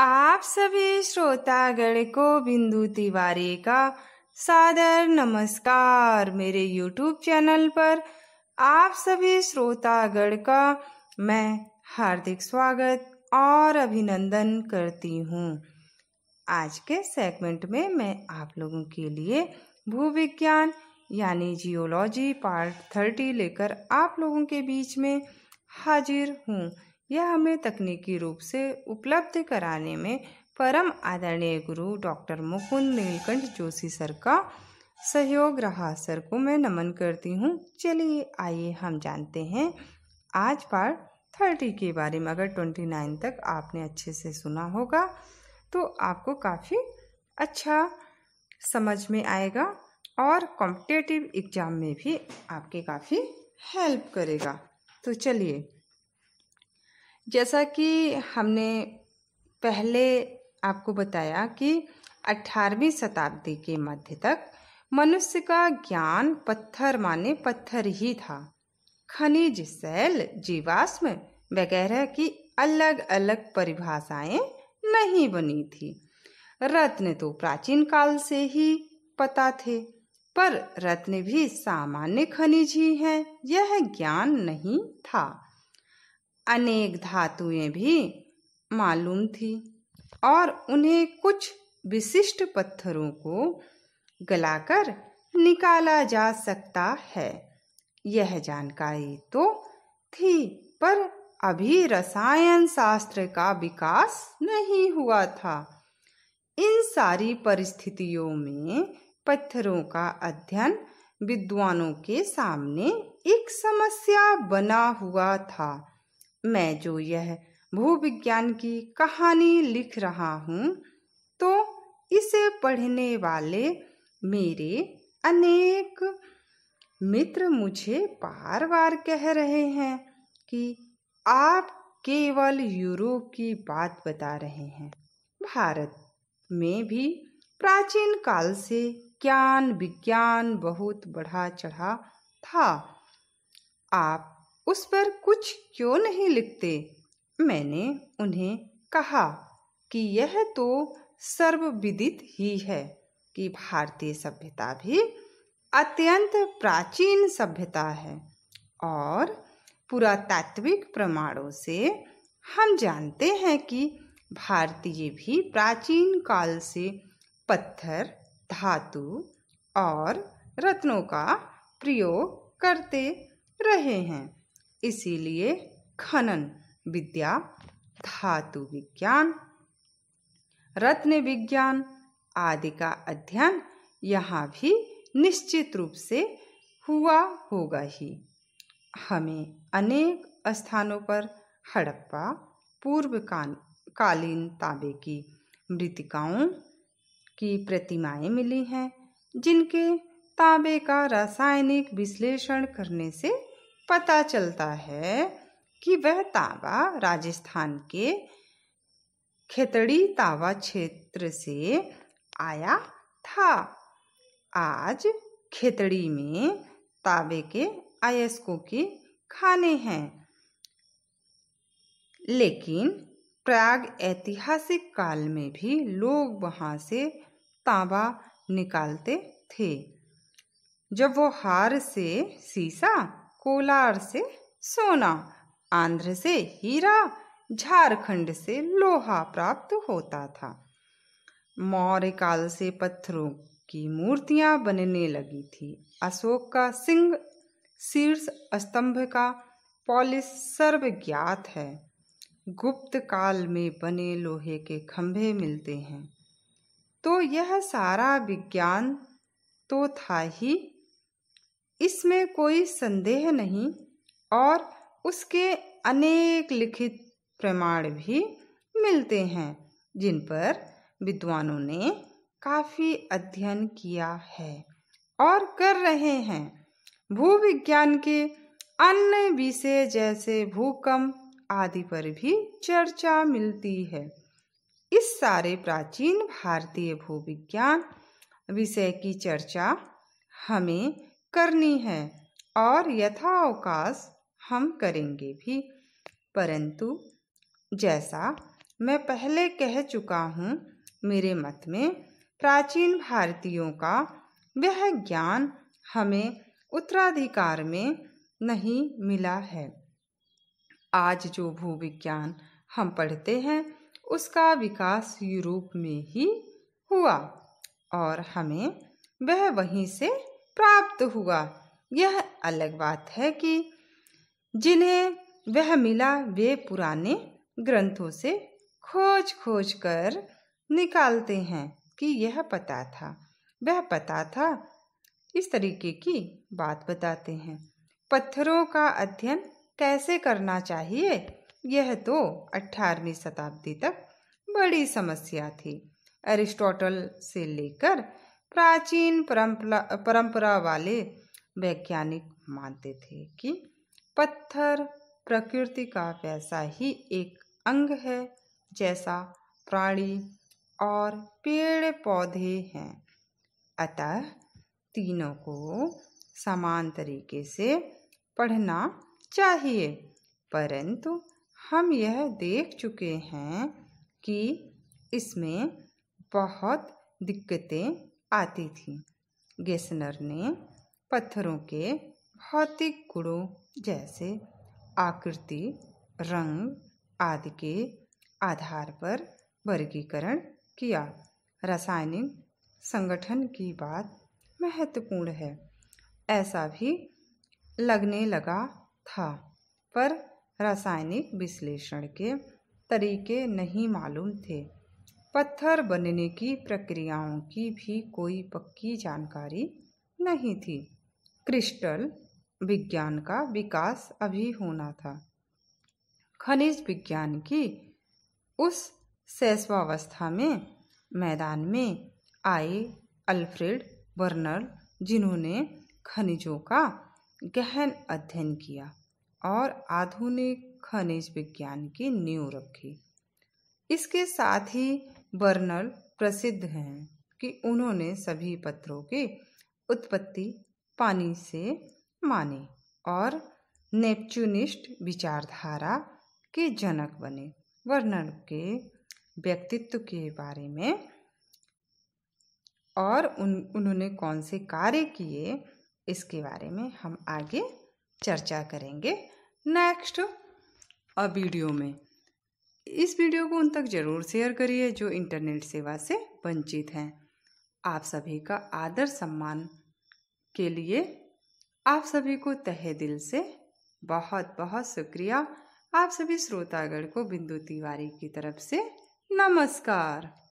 आप सभी श्रोतागण को बिंदु तिवारी का सादर नमस्कार मेरे यूट्यूब चैनल पर आप सभी श्रोतागण का मैं हार्दिक स्वागत और अभिनंदन करती हूँ आज के सेगमेंट में मैं आप लोगों के लिए भूविज्ञान यानी जियोलॉजी पार्ट थर्टी लेकर आप लोगों के बीच में हाजिर हूँ यह हमें तकनीकी रूप से उपलब्ध कराने में परम आदरणीय गुरु डॉक्टर मुकुंद नीलकंठ जोशी सर का सहयोग रहा सर को मैं नमन करती हूँ चलिए आइए हम जानते हैं आज पार्ट थर्टी के बारे में अगर ट्वेंटी नाइन तक आपने अच्छे से सुना होगा तो आपको काफ़ी अच्छा समझ में आएगा और कॉम्पिटेटिव एग्ज़ाम में भी आपके काफ़ी हेल्प करेगा तो चलिए जैसा कि हमने पहले आपको बताया कि 18वीं शताब्दी के मध्य तक मनुष्य का ज्ञान पत्थर माने पत्थर ही था खनिज शैल जीवाश्म वगैरह की अलग अलग परिभाषाएं नहीं बनी थी रत्न तो प्राचीन काल से ही पता थे पर रत्न भी सामान्य खनिज ही हैं यह ज्ञान नहीं था अनेक धातुएं भी मालूम थी और उन्हें कुछ विशिष्ट पत्थरों को गलाकर निकाला जा सकता है यह जानकारी तो थी पर अभी रसायन शास्त्र का विकास नहीं हुआ था इन सारी परिस्थितियों में पत्थरों का अध्ययन विद्वानों के सामने एक समस्या बना हुआ था मैं जो यह भूविज्ञान की कहानी लिख रहा हूँ तो इसे पढ़ने वाले मेरे अनेक मित्र मुझे बार बार कह रहे हैं कि आप केवल यूरोप की बात बता रहे हैं भारत में भी प्राचीन काल से ज्ञान विज्ञान बहुत बढ़ा चढ़ा था आप उस पर कुछ क्यों नहीं लिखते मैंने उन्हें कहा कि यह तो सर्वविदित ही है कि भारतीय सभ्यता भी अत्यंत प्राचीन सभ्यता है और पुरातात्विक प्रमाणों से हम जानते हैं कि भारतीय भी प्राचीन काल से पत्थर धातु और रत्नों का प्रयोग करते रहे हैं इसीलिए खनन विद्या धातु विज्ञान रत्न विज्ञान आदि का अध्ययन यहाँ भी निश्चित रूप से हुआ होगा ही हमें अनेक स्थानों पर हड़प्पा पूर्व कालीन तांबे की मृतिकाओं की प्रतिमाएं मिली हैं जिनके तांबे का रासायनिक विश्लेषण करने से पता चलता है कि वह तांबा राजस्थान के खेतड़ी तावा क्षेत्र से आया था आज खेतड़ी में तावे के अयस्कों के खाने हैं लेकिन प्राग ऐतिहासिक काल में भी लोग वहाँ से तांबा निकालते थे जब वो हार से सीसा कोलार से सोना आंध्र से हीरा झारखंड से लोहा प्राप्त होता था मौर्य काल से पत्थरों की मूर्तियां बनने लगी थी अशोक का सिंह शीर्ष स्तंभ का पॉलिस सर्वज्ञात है गुप्त काल में बने लोहे के खंभे मिलते हैं तो यह सारा विज्ञान तो था ही इसमें कोई संदेह नहीं और उसके अनेक लिखित प्रमाण भी मिलते हैं जिन पर विद्वानों ने काफ़ी अध्ययन किया है और कर रहे हैं भूविज्ञान के अन्य विषय जैसे भूकंप आदि पर भी चर्चा मिलती है इस सारे प्राचीन भारतीय भूविज्ञान विषय की चर्चा हमें करनी है और यथावकाश हम करेंगे भी परंतु जैसा मैं पहले कह चुका हूँ मेरे मत में प्राचीन भारतीयों का वह ज्ञान हमें उत्तराधिकार में नहीं मिला है आज जो भूविज्ञान हम पढ़ते हैं उसका विकास यूरोप में ही हुआ और हमें वह वहीं से प्राप्त हुआ यह अलग बात है कि जिन्हें वह मिला वे पुराने ग्रंथों से खोज खोज कर निकालते हैं कि यह पता था वह पता था इस तरीके की बात बताते हैं पत्थरों का अध्ययन कैसे करना चाहिए यह तो 18वीं शताब्दी तक बड़ी समस्या थी अरिस्टोटल से लेकर प्राचीन परंपरा परंपरा वाले वैज्ञानिक मानते थे कि पत्थर प्रकृति का वैसा ही एक अंग है जैसा प्राणी और पेड़ पौधे हैं अतः तीनों को समान तरीके से पढ़ना चाहिए परंतु हम यह देख चुके हैं कि इसमें बहुत दिक्कतें आती थी गेसनर ने पत्थरों के भौतिक गुणों जैसे आकृति रंग आदि के आधार पर वर्गीकरण किया रासायनिक संगठन की बात महत्वपूर्ण है ऐसा भी लगने लगा था पर रासायनिक विश्लेषण के तरीके नहीं मालूम थे पत्थर बनने की प्रक्रियाओं की भी कोई पक्की जानकारी नहीं थी क्रिस्टल विज्ञान का विकास अभी होना था खनिज विज्ञान की उस शैशवावस्था में मैदान में आए अल्फ्रेड बर्नर जिन्होंने खनिजों का गहन अध्ययन किया और आधुनिक खनिज विज्ञान की नींव रखी इसके साथ ही बर्नल प्रसिद्ध हैं कि उन्होंने सभी पत्रों की उत्पत्ति पानी से मानी और नेपच्यूनिस्ट विचारधारा के जनक बने वर्नर के व्यक्तित्व के बारे में और उन उन्होंने कौन से कार्य किए इसके बारे में हम आगे चर्चा करेंगे नेक्स्ट वीडियो में इस वीडियो को उन तक जरूर शेयर करिए जो इंटरनेट सेवा से वंचित हैं आप सभी का आदर सम्मान के लिए आप सभी को तहे दिल से बहुत बहुत शुक्रिया आप सभी श्रोतागढ़ को बिंदु तिवारी की तरफ से नमस्कार